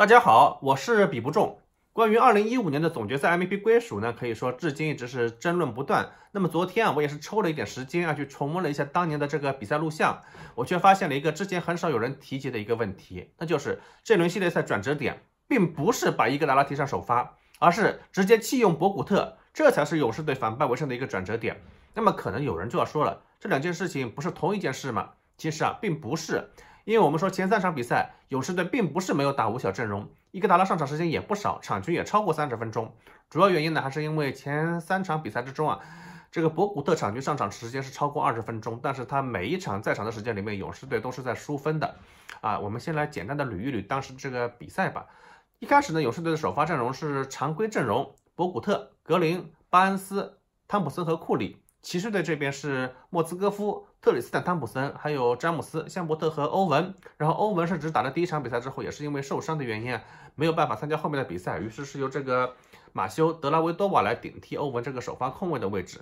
大家好，我是比不中。关于二零一五年的总决赛 MVP 归属呢，可以说至今一直是争论不断。那么昨天啊，我也是抽了一点时间啊，去重温了一下当年的这个比赛录像，我却发现了一个之前很少有人提及的一个问题，那就是这轮系列赛转折点并不是把伊戈达拉提上首发，而是直接弃用博古特，这才是勇士队反败为胜的一个转折点。那么可能有人就要说了，这两件事情不是同一件事吗？其实啊，并不是。因为我们说前三场比赛，勇士队并不是没有打五小阵容，伊戈达拉上场时间也不少，场均也超过三十分钟。主要原因呢，还是因为前三场比赛之中啊，这个博古特场均上场时间是超过二十分钟，但是他每一场在场的时间里面，勇士队都是在输分的。啊，我们先来简单的捋一捋当时这个比赛吧。一开始呢，勇士队的首发阵容是常规阵容，博古特、格林、巴恩斯、汤普森和库里。骑士队这边是莫兹戈夫。特里斯坦·汤普森，还有詹姆斯·香伯特和欧文，然后欧文是只打了第一场比赛之后，也是因为受伤的原因，没有办法参加后面的比赛，于是是由这个马修·德拉维多瓦来顶替欧文这个首发控卫的位置。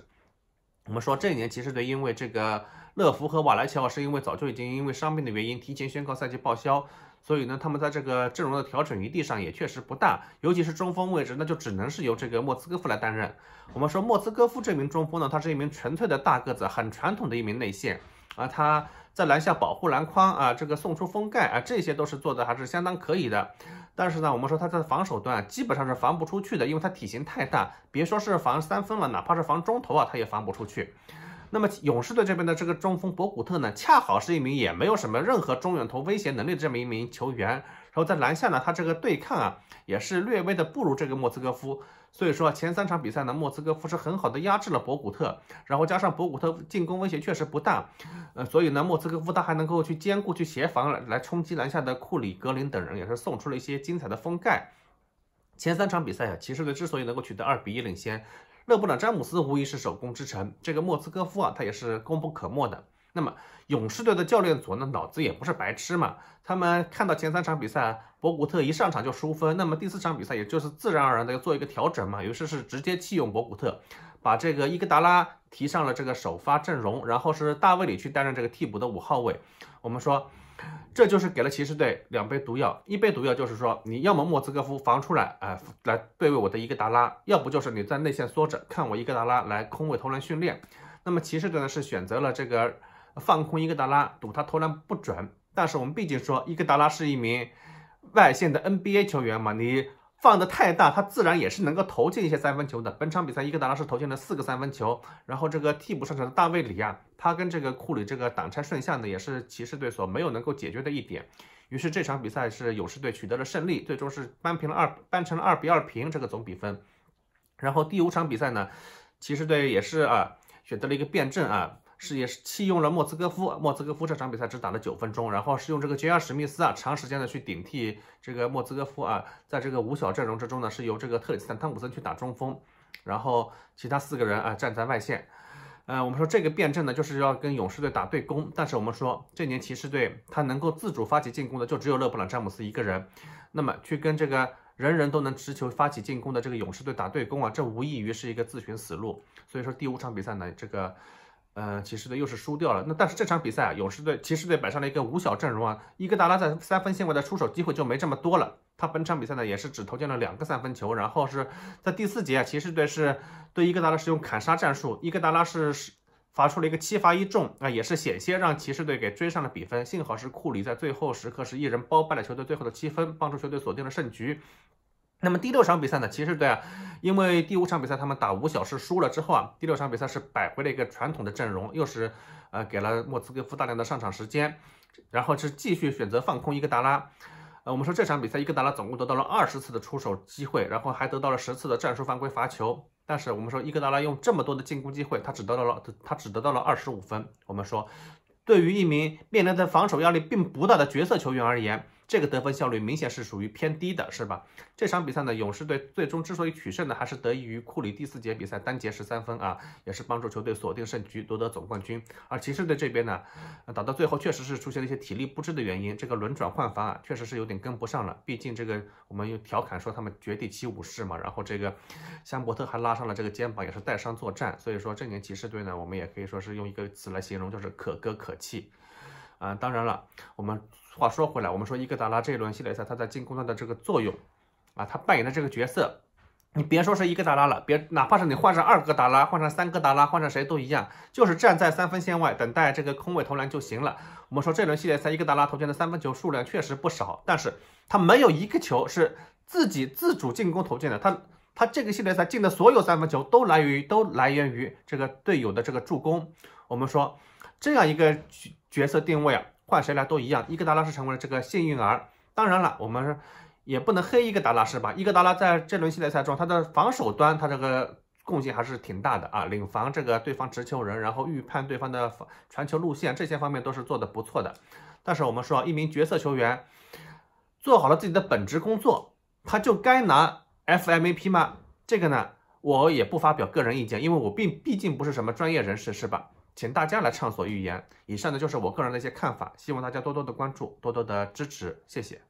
我们说这一年其实的，因为这个乐福和瓦莱乔，是因为早就已经因为伤病的原因提前宣告赛季报销。所以呢，他们在这个阵容的调整余地上也确实不大，尤其是中锋位置，那就只能是由这个莫兹戈夫来担任。我们说莫兹戈夫这名中锋呢，他是一名纯粹的大个子，很传统的一名内线，啊，他在篮下保护篮筐啊，这个送出封盖啊，这些都是做的还是相当可以的。但是呢，我们说他在防守端基本上是防不出去的，因为他体型太大，别说是防三分了，哪怕是防中投啊，他也防不出去。那么勇士队这边的这个中锋博古特呢，恰好是一名也没有什么任何中远投威胁能力的这么一名球员。然后在篮下呢，他这个对抗啊，也是略微的不如这个莫斯科夫。所以说前三场比赛呢，莫斯科夫是很好的压制了博古特。然后加上博古特进攻威胁确实不大，呃，所以呢，莫斯科夫他还能够去兼顾去协防来冲击篮下的库里、格林等人，也是送出了一些精彩的封盖。前三场比赛啊，骑士队之所以能够取得二比一领先，勒布朗·詹姆斯无疑是首功之臣，这个莫兹戈夫啊，他也是功不可没的。那么勇士队的教练组呢，脑子也不是白痴嘛，他们看到前三场比赛博古特一上场就输分，那么第四场比赛也就是自然而然的要做一个调整嘛，于是是直接弃用博古特。把这个伊戈达拉提上了这个首发阵容，然后是大卫里去担任这个替补的五号位。我们说，这就是给了骑士队两杯毒药，一杯毒药就是说你要么莫斯科夫防出来，哎，来对位我的伊戈达拉，要不就是你在内线缩着，看我伊戈达拉来空位投篮训练。那么骑士队呢是选择了这个放空伊戈达拉，赌他投篮不准。但是我们毕竟说伊戈达拉是一名外线的 NBA 球员嘛，你。放的太大，他自然也是能够投进一些三分球的。本场比赛，伊戈达拉是投进了四个三分球，然后这个替补上场的大卫里亚，他跟这个库里这个挡拆顺下呢，也是骑士队所没有能够解决的一点。于是这场比赛是勇士队取得了胜利，最终是扳平了二，扳成了二比二平这个总比分。然后第五场比赛呢，骑士队也是啊选择了一个变阵啊。是也是弃用了莫兹戈夫，莫兹戈夫这场比赛只打了九分钟，然后是用这个杰尔史密斯啊，长时间的去顶替这个莫兹戈夫啊，在这个五小阵容之中呢，是由这个特里斯坦汤普森去打中锋，然后其他四个人啊站在外线，呃，我们说这个辩证呢，就是要跟勇士队打对攻，但是我们说这年骑士队他能够自主发起进攻的就只有勒布朗詹姆斯一个人，那么去跟这个人人都能持球发起进攻的这个勇士队打对攻啊，这无异于是一个自寻死路，所以说第五场比赛呢，这个。嗯，骑士队又是输掉了。那但是这场比赛，啊，勇士队骑士队摆上了一个五小阵容啊。伊戈达拉在三分线外的出手机会就没这么多了。他本场比赛呢也是只投进了两个三分球。然后是在第四节，啊，骑士队是对伊戈达拉使用砍杀战术。伊戈达拉是罚出了一个七罚一中，啊，也是险些让骑士队给追上了比分。幸好是库里在最后时刻是一人包办了球队最后的七分，帮助球队锁定了胜局。那么第六场比赛呢？其实对啊，因为第五场比赛他们打五小时输了之后啊，第六场比赛是摆回了一个传统的阵容，又是呃给了莫兹戈夫大量的上场时间，然后是继续选择放空伊戈达拉。呃，我们说这场比赛伊戈达拉总共得到了二十次的出手机会，然后还得到了十次的战术犯规罚球。但是我们说伊戈达拉用这么多的进攻机会，他只得到了他只得到了二十五分。我们说，对于一名面临的防守压力并不大的角色球员而言，这个得分效率明显是属于偏低的，是吧？这场比赛呢，勇士队最终之所以取胜呢，还是得益于库里第四节比赛单节十三分啊，也是帮助球队锁定胜局，夺得总冠军。而骑士队这边呢，打到最后确实是出现了一些体力不支的原因，这个轮转换防啊，确实是有点跟不上了。毕竟这个我们又调侃说他们绝地七武士嘛，然后这个香伯特还拉上了这个肩膀，也是带伤作战。所以说这年骑士队呢，我们也可以说是用一个词来形容，就是可歌可泣。啊，当然了，我们话说回来，我们说伊戈达拉这一轮系列赛他在进攻端的这个作用，啊，他扮演的这个角色，你别说是伊戈达拉了，别哪怕是你换上二戈达拉，换上三戈达拉，换上谁都一样，就是站在三分线外等待这个空位投篮就行了。我们说这轮系列赛伊戈达拉投进的三分球数量确实不少，但是他没有一个球是自己自主进攻投进的，他他这个系列赛进的所有三分球都来源于都来源于这个队友的这个助攻。我们说。这样一个角角色定位啊，换谁来都一样。伊格达拉是成为了这个幸运儿，当然了，我们也不能黑伊格达拉是吧？伊格达拉在这轮系列赛中，他的防守端他这个贡献还是挺大的啊，领防这个对方持球人，然后预判对方的传球路线，这些方面都是做的不错的。但是我们说，一名角色球员做好了自己的本职工作，他就该拿 FMVP 吗？这个呢，我也不发表个人意见，因为我并毕竟不是什么专业人士，是吧？请大家来畅所欲言。以上呢就是我个人的一些看法，希望大家多多的关注，多多的支持，谢谢。